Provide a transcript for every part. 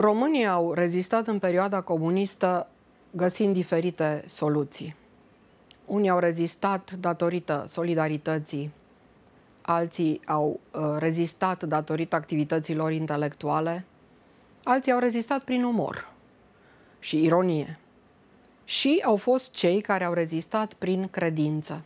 Românii au rezistat în perioada comunistă găsind diferite soluții. Unii au rezistat datorită solidarității, alții au uh, rezistat datorită activităților intelectuale, alții au rezistat prin umor și ironie. Și au fost cei care au rezistat prin credință.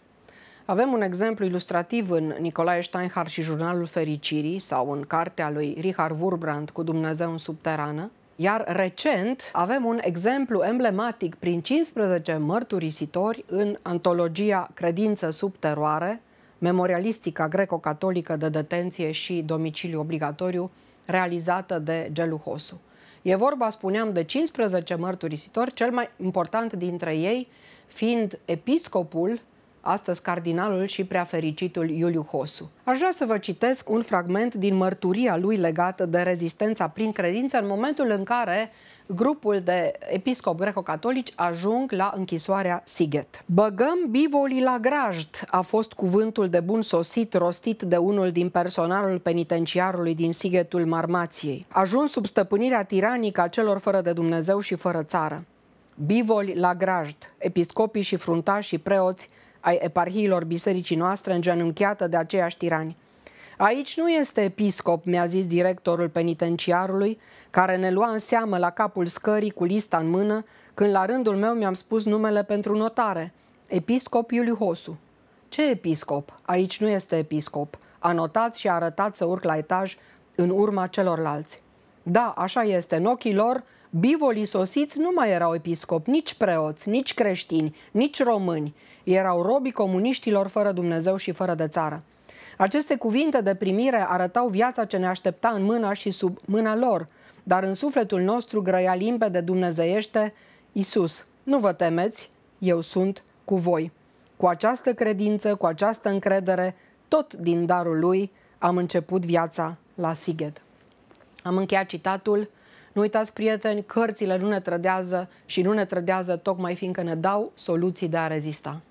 Avem un exemplu ilustrativ în Nicolae Steinhardt și Jurnalul Fericirii sau în cartea lui Richard Wurbrand cu Dumnezeu în subterană, iar recent avem un exemplu emblematic prin 15 mărturisitori în antologia Credință sub teroare, memorialistica greco-catolică de detenție și domiciliu obligatoriu, realizată de Gelu Hosu. E vorba, spuneam, de 15 mărturisitori, cel mai important dintre ei fiind episcopul astăzi cardinalul și preafericitul Iuliu Hosu. Aș vrea să vă citesc un fragment din mărturia lui legată de rezistența prin credință în momentul în care grupul de episcop greco-catolici ajung la închisoarea Sighet. Băgăm bivolii la grajd a fost cuvântul de bun sosit rostit de unul din personalul penitenciarului din Sighetul Marmației. Ajuns sub stăpânirea tiranică a celor fără de Dumnezeu și fără țară. Bivoli la grajd, episcopii și fruntași și preoți ai eparhiilor bisericii noastre îngenunchiată de aceiași tirani. Aici nu este episcop, mi-a zis directorul penitenciarului, care ne lua în seamă la capul scării cu lista în mână, când la rândul meu mi-am spus numele pentru notare, episcop Iuliu Hosu. Ce episcop? Aici nu este episcop. A notat și a arătat să urc la etaj în urma celorlalți. Da, așa este, în ochii lor Bivolii sosiți nu mai erau episcopi, nici preoți, nici creștini, nici români. Erau robii comuniștilor fără Dumnezeu și fără de țară. Aceste cuvinte de primire arătau viața ce ne aștepta în mâna și sub mâna lor, dar în sufletul nostru grăia de dumnezeiește Iisus, nu vă temeți, eu sunt cu voi. Cu această credință, cu această încredere, tot din darul lui, am început viața la Sighet. Am încheiat citatul nu uitați, prieteni, cărțile nu ne trădează și nu ne trădează tocmai fiindcă ne dau soluții de a rezista.